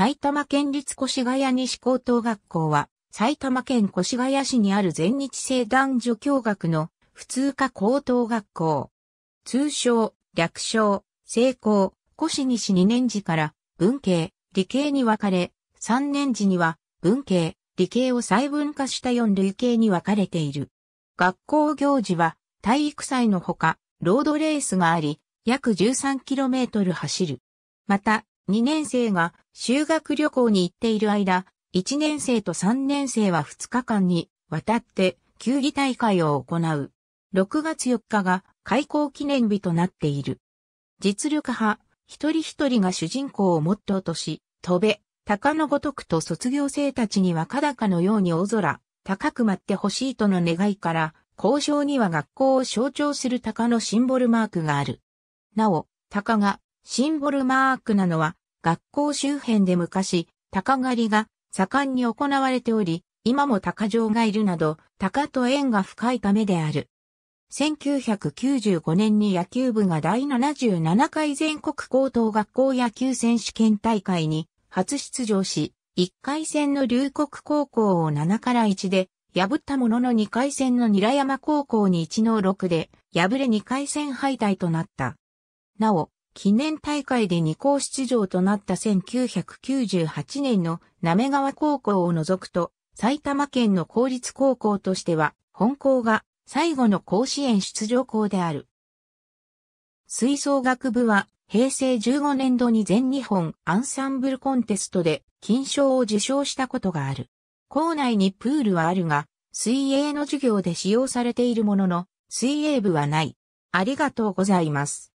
埼玉県立越谷西高等学校は、埼玉県越谷市にある全日制男女共学の普通科高等学校。通称、略称、成功、越西2年時から文系、理系に分かれ、3年時には文系、理系を細分化した4類系に分かれている。学校行事は体育祭のほか、ロードレースがあり、約 13km 走る。また、2年生が修学旅行に行っている間、1年生と3年生は2日間にわたって球技大会を行う。6月4日が開校記念日となっている。実力派、一人一人が主人公をモットーとし、飛べ、鷹のごとくと卒業生たちにはかだかのように大空、高く舞ってほしいとの願いから、交渉には学校を象徴する鷹のシンボルマークがある。なお、鷹がシンボルマークなのは、学校周辺で昔、鷹狩りが盛んに行われており、今も鷹城がいるなど、鷹と縁が深いためである。1995年に野球部が第77回全国高等学校野球選手権大会に初出場し、1回戦の龍谷高校を7から1で破ったものの2回戦の韮山高校に1の6で敗れ2回戦敗退となった。なお、記念大会で2校出場となった1998年の滑川高校を除くと、埼玉県の公立高校としては、本校が最後の甲子園出場校である。吹奏楽部は、平成15年度に全日本アンサンブルコンテストで金賞を受賞したことがある。校内にプールはあるが、水泳の授業で使用されているものの、水泳部はない。ありがとうございます。